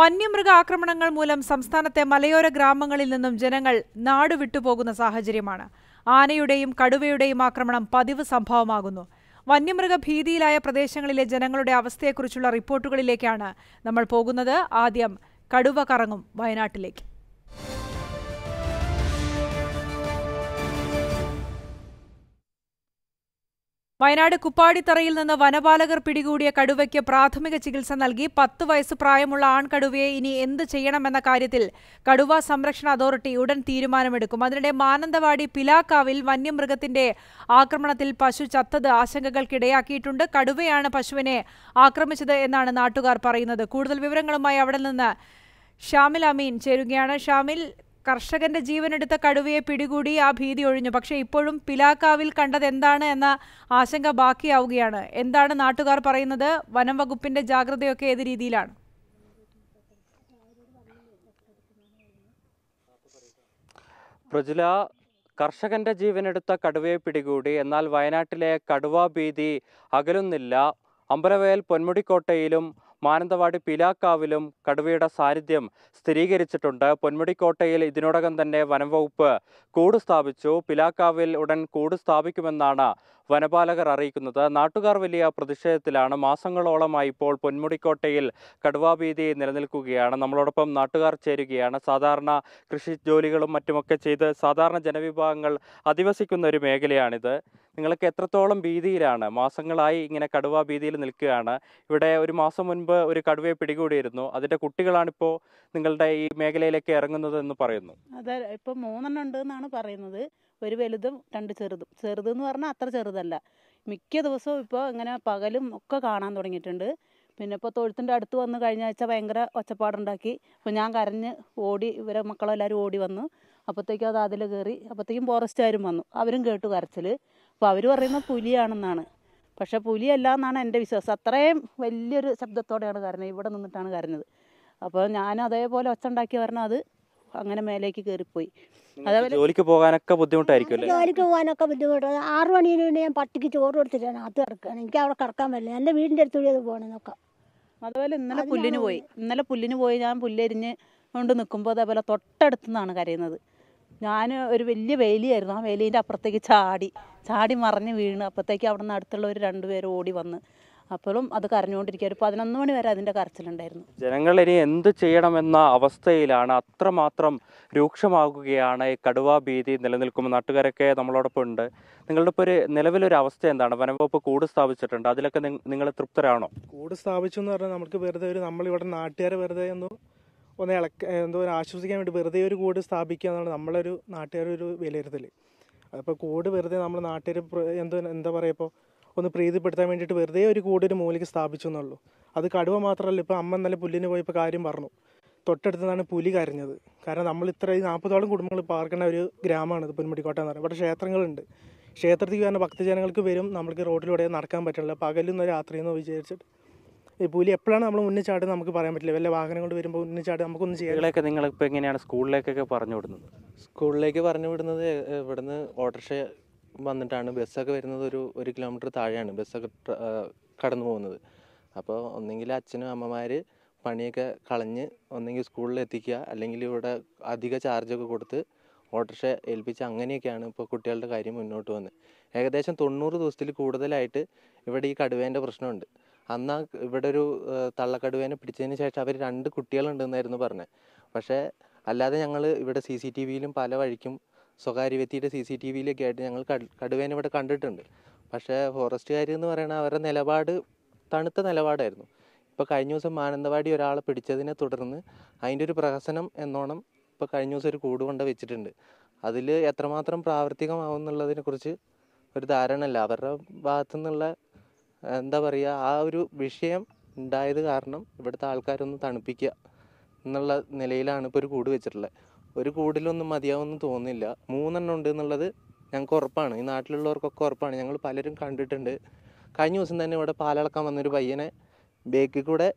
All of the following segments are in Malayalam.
വന്യമൃഗ ആക്രമണങ്ങൾ മൂലം സംസ്ഥാനത്തെ മലയോര ഗ്രാമങ്ങളിൽ നിന്നും ജനങ്ങൾ നാട് വിട്ടുപോകുന്ന സാഹചര്യമാണ് ആനയുടെയും കടുവയുടെയും ആക്രമണം പതിവ് സംഭവമാകുന്നു വന്യമൃഗ ഭീതിയിലായ പ്രദേശങ്ങളിലെ ജനങ്ങളുടെ അവസ്ഥയെക്കുറിച്ചുള്ള റിപ്പോർട്ടുകളിലേക്കാണ് നമ്മൾ പോകുന്നത് ആദ്യം കടുവ കറങ്ങും വയനാട്ടിലേക്ക് വയനാട് കുപ്പാടിത്തറയിൽ നിന്ന് വനപാലകർ പിടികൂടിയ കടുവയ്ക്ക് പ്രാഥമിക ചികിത്സ നൽകി പത്ത് വയസ്സ് പ്രായമുള്ള ആൺകടുവയെ ഇനി എന്ത് ചെയ്യണമെന്ന കാര്യത്തിൽ കടുവ സംരക്ഷണ അതോറിറ്റി ഉടൻ തീരുമാനമെടുക്കും അതിനിടെ മാനന്തവാടി പിലാക്കാവിൽ വന്യമൃഗത്തിന്റെ ആക്രമണത്തിൽ പശു ചത്തത് ആശങ്കകൾക്കിടയാക്കിയിട്ടുണ്ട് കടുവയാണ് പശുവിനെ ആക്രമിച്ചത് എന്നാണ് നാട്ടുകാർ പറയുന്നത് കൂടുതൽ വിവരങ്ങളുമായി അവിടെ നിന്ന് ഷാമിൽ അമീൻ ചേരുകയാണ് ഷാമിൽ കർഷകന്റെ ജീവനെടുത്ത കടുവയെ പിടികൂടി ആ ഭീതി ഒഴിഞ്ഞു പക്ഷേ ഇപ്പോഴും പിലാക്കാവിൽ കണ്ടത് എന്താണ് എന്ന ആശങ്ക ബാക്കിയാവുകയാണ് എന്താണ് നാട്ടുകാർ പറയുന്നത് വനം വകുപ്പിന്റെ ജാഗ്രതയൊക്കെ ഏത് രീതിയിലാണ് പ്രജല കർഷകന്റെ ജീവനെടുത്ത കടുവയെ പിടികൂടി എന്നാൽ വയനാട്ടിലെ കടുവ ഭീതി അകലുന്നില്ല അമ്പലവയൽ പൊന്മുടിക്കോട്ടയിലും മാനന്തവാടി പിലാക്കാവിലും കടുവയുടെ സാന്നിധ്യം സ്ഥിരീകരിച്ചിട്ടുണ്ട് പൊന്മുടിക്കോട്ടയിൽ ഇതിനോടകം തന്നെ വനംവകുപ്പ് കൂട് സ്ഥാപിച്ചു പിലാക്കാവിൽ ഉടൻ കൂട് സ്ഥാപിക്കുമെന്നാണ് വനപാലകർ അറിയിക്കുന്നത് നാട്ടുകാർ വലിയ പ്രതിഷേധത്തിലാണ് മാസങ്ങളോളമായി ഇപ്പോൾ പൊന്മുടിക്കോട്ടയിൽ കടുവാഭീതി നിലനിൽക്കുകയാണ് നമ്മളോടൊപ്പം നാട്ടുകാർ ചേരുകയാണ് സാധാരണ കൃഷി ജോലികളും മറ്റുമൊക്കെ ചെയ്ത് സാധാരണ ജനവിഭാഗങ്ങൾ അധിവസിക്കുന്ന ഒരു മേഖലയാണിത് നിങ്ങൾക്ക് എത്രത്തോളം ഭീതിയിലാണ് മാസങ്ങളായി ഇങ്ങനെ കടുവ ഭീതിയിൽ നിൽക്കുകയാണ് ഇവിടെ ഒരു മാസം മുൻപ് ഒരു കടുവയെ പിടികൂടിയിരുന്നു അതിന്റെ കുട്ടികളാണിപ്പോൾ നിങ്ങളുടെ ഈ മേഖലയിലേക്ക് ഇറങ്ങുന്നത് എന്ന് പറയുന്നു അതെ ഇപ്പൊ മൂന്നെണ്ണം ഉണ്ട് എന്നാണ് പറയുന്നത് ഒരു വലുതും രണ്ട് ചെറുതും ചെറുത് എന്ന് പറഞ്ഞാൽ അത്ര ചെറുതല്ല മിക്ക ദിവസവും ഇപ്പോൾ ഇങ്ങനെ പകലും ഒക്കെ കാണാൻ തുടങ്ങിയിട്ടുണ്ട് പിന്നെ ഇപ്പോൾ തൊഴുത്തിൻ്റെ അടുത്ത് വന്ന് കഴിഞ്ഞ ആഴ്ച ഭയങ്കര ഒച്ചപ്പാടുണ്ടാക്കി അപ്പോൾ ഞാൻ കരഞ്ഞ് ഓടി ഇവരെ മക്കളെല്ലാവരും ഓടി വന്നു അപ്പോഴത്തേക്കും അത് അതിൽ കയറി അപ്പോഴത്തേക്കും ഫോറസ്റ്റുകാരും വന്നു അവരും കേട്ടു കരച്ചിൽ അപ്പോൾ അവർ പറയുന്നത് പുലിയാണെന്നാണ് പക്ഷെ പുലിയല്ല എന്നാണ് എൻ്റെ വിശ്വാസം അത്രയും വലിയൊരു ശബ്ദത്തോടെയാണ് കരഞ്ഞത് ഇവിടെ നിന്നിട്ടാണ് കരഞ്ഞത് അപ്പോൾ ഞാൻ അതേപോലെ ഒച്ച ഉണ്ടാക്കി പറഞ്ഞാൽ അത് അങ്ങനെ മേലേക്ക് കയറിപ്പോയി അതേപോലെ ജോലിക്ക് പോകാനൊക്കെ ബുദ്ധിമുട്ടായിരിക്കും ജോലിക്ക് പോകാനൊക്കെ ബുദ്ധിമുട്ടാണ് ആറ് മണിന് വേണ്ടി ഞാൻ പട്ടിക്ക് ചോറ് കൊടുത്തിട്ടാണ് അത് കിടക്കുകയാണ് എനിക്ക് അവിടെ കിടക്കാൻ പറ്റില്ല എൻ്റെ വീടിൻ്റെ അടുത്ത് വഴി അത് പോകണം നോക്കാം അതുപോലെ ഇന്നലെ പുല്ലിന് പോയി ഇന്നലെ പുല്ലിന് പോയി ഞാൻ പുല്ലരിഞ്ഞ് കൊണ്ട് നിൽക്കുമ്പോൾ അതേപോലെ തൊട്ടടുത്തുനിന്നാണ് കരയുന്നത് ഞാൻ ഒരു വലിയ വേലിയായിരുന്നു ആ വേലീൻ്റെ അപ്പുറത്തേക്ക് ചാടി ചാടി മറിഞ്ഞ് വീണ് അപ്പോഴത്തേക്ക് അവിടെ നിന്ന് ഒരു രണ്ടുപേരും ഓടി വന്ന് അപ്പോഴും അത് കരഞ്ഞുകൊണ്ടിരിക്കുക ഒരു പതിനൊന്ന് മണി വരെ അതിൻ്റെ കരച്ചിലുണ്ടായിരുന്നു ജനങ്ങൾ ഇനി എന്ത് ചെയ്യണമെന്ന അവസ്ഥയിലാണ് അത്രമാത്രം രൂക്ഷമാകുകയാണ് ഈ കടുവാ ഭീതി നിലനിൽക്കുമ്പോൾ നാട്ടുകാരൊക്കെ നമ്മളോടൊപ്പം ഉണ്ട് നിങ്ങളുടെ ഇപ്പോൾ ഒരു നിലവിലൊരു അവസ്ഥ എന്താണ് വനംവകുപ്പ് കൂട് സ്ഥാപിച്ചിട്ടുണ്ട് അതിലൊക്കെ നിങ്ങൾ തൃപ്തരാണോ കൂട് സ്ഥാപിച്ചു എന്ന് പറഞ്ഞാൽ നമുക്ക് വെറുതെ ഒരു നമ്മളിവിടെ നാട്ടുകാർ വെറുതെ ഒന്നും ഒന്ന് ഇളക്ക എന്തോ ആശ്വസിക്കാൻ വേണ്ടി വെറുതെ ഒരു കൂട് സ്ഥാപിക്കുക എന്നാണ് നമ്മളൊരു നാട്ടുകാരുടെ ഒരു വിലയിരുത്തൽ അപ്പോൾ കൂട് വെറുതെ നമ്മൾ നാട്ടുകാർ എന്തോ എന്താ പറയുക ഇപ്പോൾ ഒന്ന് പ്രീതിപ്പെടുത്താൻ വേണ്ടിയിട്ട് വെറുതെ ഒരു കൂട് ഒരു മൂലയ്ക്ക് സ്ഥാപിച്ചു എന്നുള്ളൂ അത് കടുവ മാത്രമല്ല ഇപ്പോൾ അമ്മ നല്ല പുല്ലിന് പോയപ്പോൾ കാര്യം പറഞ്ഞു നിന്നാണ് പുലി കരഞ്ഞത് കാരണം നമ്മൾ ഇത്ര നാൽപ്പതോളം കുടുംബങ്ങൾ പാർക്കുന്ന ഒരു ഗ്രാമമാണ് ഇത് പൊന്മുടിക്കോട്ട എന്ന് പറയുന്നത് ഇവിടെ ക്ഷേത്രങ്ങളുണ്ട് ക്ഷേത്രത്തിൽ വരുന്ന ഭക്തജനങ്ങൾക്ക് വരും നമ്മൾക്ക് റോഡിലൂടെ നടക്കാൻ പറ്റില്ല രാത്രി എന്ന് വിചാരിച്ചിട്ട് ഈ പുലി എപ്പോഴാണ് നമ്മൾ മുന്നിൽ ചാട്ട് നമുക്ക് പറയാൻ പറ്റില്ല വല്ല വാഹനം കൊണ്ട് വരുമ്പോൾ മുന്നിൽ ചാടുക നമുക്കൊന്നും ചെയ്യാൻ കുട്ടികളെയൊക്കെ നിങ്ങളിപ്പോൾ എങ്ങനെയാണ് സ്കൂളിലേക്കൊക്കെ പറഞ്ഞു വിടുന്നത് സ്കൂളിലേക്ക് പറഞ്ഞു വിടുന്നത് ഇവിടുന്ന് ഓട്ടോറിക്ഷ വന്നിട്ടാണ് ബസ്സൊക്കെ വരുന്നത് ഒരു ഒരു കിലോമീറ്റർ താഴെയാണ് ബസ്സൊക്കെ കടന്നു പോകുന്നത് അപ്പോൾ ഒന്നെങ്കിൽ അച്ഛനും അമ്മമാർ പണിയൊക്കെ കളഞ്ഞ് ഒന്നെങ്കിൽ സ്കൂളിൽ എത്തിക്കുക അല്ലെങ്കിൽ ഇവിടെ അധിക ചാർജൊക്കെ കൊടുത്ത് ഓട്ടോറിക്ഷ ഏൽപ്പിച്ച് അങ്ങനെയൊക്കെയാണ് ഇപ്പോൾ കുട്ടികളുടെ കാര്യം മുന്നോട്ട് വന്നത് ഏകദേശം തൊണ്ണൂറ് ദിവസത്തിൽ കൂടുതലായിട്ട് ഇവിടെ ഈ കടുവേൻ്റെ പ്രശ്നമുണ്ട് അന്ന് ഇവിടെ ഒരു തള്ളക്കടുവേനെ പിടിച്ചതിന് ശേഷം അവർ രണ്ട് കുട്ടികളുണ്ടെന്നായിരുന്നു പറഞ്ഞത് പക്ഷേ അല്ലാതെ ഞങ്ങൾ ഇവിടെ സി സി ടി വിയിലും പല വഴിക്കും സ്വകാര്യ വ്യക്തിയുടെ സി സി ടി വിയിലൊക്കെ ആയിട്ട് ഞങ്ങൾ കടുവേനെ ഇവിടെ കണ്ടിട്ടുണ്ട് പക്ഷേ ഫോറസ്റ്റുകാർ എന്ന് പറയുന്ന അവരുടെ നിലപാട് തണുത്ത നിലപാടായിരുന്നു ഇപ്പോൾ കഴിഞ്ഞ ദിവസം മാനന്തവാടി ഒരാളെ പിടിച്ചതിനെ തുടർന്ന് അതിൻ്റെ ഒരു പ്രഹസനം എന്നോണം ഇപ്പോൾ കഴിഞ്ഞ ദിവസം ഒരു കൂട് കൊണ്ട് വെച്ചിട്ടുണ്ട് അതിൽ എത്രമാത്രം പ്രാവർത്തികമാവുന്നുള്ളതിനെക്കുറിച്ച് ഒരു ധാരണ അവരുടെ ഭാഗത്തു നിന്നുള്ള എന്താ പറയുക ആ ഒരു വിഷയം ഉണ്ടായത് കാരണം ഇവിടുത്തെ ആൾക്കാരൊന്ന് തണുപ്പിക്കുക എന്നുള്ള നിലയിലാണ് ഇപ്പോൾ ഒരു കൂട് വെച്ചിട്ടുള്ളത് ഒരു കൂടിലൊന്നും മതിയാവുമെന്ന് തോന്നുന്നില്ല മൂന്നെണ്ണം ഉണ്ട് എന്നുള്ളത് ഞങ്ങൾക്ക് ഉറപ്പാണ് ഈ നാട്ടിലുള്ളവർക്കൊക്കെ ഉറപ്പാണ് ഞങ്ങൾ പലരും കണ്ടിട്ടുണ്ട് കഴിഞ്ഞ ദിവസം തന്നെ ഇവിടെ പാലളക്കാൻ വന്നൊരു പയ്യനെ ബേക്കിൽ കൂടെ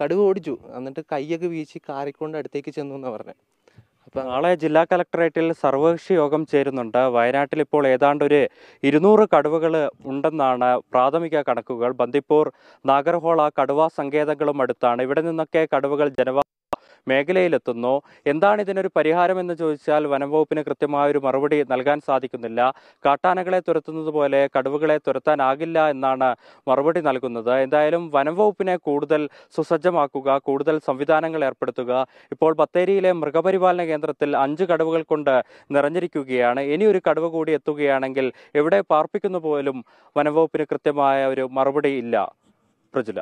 കടുവ ഓടിച്ചു എന്നിട്ട് കൈയൊക്കെ വീശി കാറിക്കൊണ്ട് അടുത്തേക്ക് ചെന്നു എന്നാണ് പറഞ്ഞത് അപ്പോൾ നാളെ ജില്ലാ കലക്ടറേറ്റിൽ സർവകക്ഷി യോഗം ചേരുന്നുണ്ട് വയനാട്ടിൽ ഇപ്പോൾ ഏതാണ്ട് ഒരു ഇരുന്നൂറ് കടുവകൾ ഉണ്ടെന്നാണ് പ്രാഥമിക കണക്കുകൾ ബന്ദിപ്പൂർ നാഗർഹോള കടുവ സങ്കേതങ്ങളും അടുത്താണ് ഇവിടെ നിന്നൊക്കെ കടുവകൾ ജനവാസ മേഖലയിലെത്തുന്നോ എന്താണ് ഇതിനൊരു പരിഹാരം എന്ന് ചോദിച്ചാൽ വനംവകുപ്പിന് കൃത്യമായ ഒരു മറുപടി നൽകാൻ സാധിക്കുന്നില്ല കാട്ടാനകളെ തുരത്തുന്നത് പോലെ കടുവകളെ തുരത്താനാകില്ല എന്നാണ് മറുപടി നൽകുന്നത് എന്തായാലും വനംവകുപ്പിനെ കൂടുതൽ സുസജ്ജമാക്കുക കൂടുതൽ സംവിധാനങ്ങൾ ഏർപ്പെടുത്തുക ഇപ്പോൾ ബത്തേരിയിലെ മൃഗപരിപാലന കേന്ദ്രത്തിൽ അഞ്ച് കടുവകൾ കൊണ്ട് നിറഞ്ഞിരിക്കുകയാണ് ഇനി ഒരു കടുവ കൂടി എത്തുകയാണെങ്കിൽ എവിടെ പാർപ്പിക്കുന്ന പോലും വനംവകുപ്പിന് കൃത്യമായ ഒരു മറുപടി ഇല്ല പ്രജുല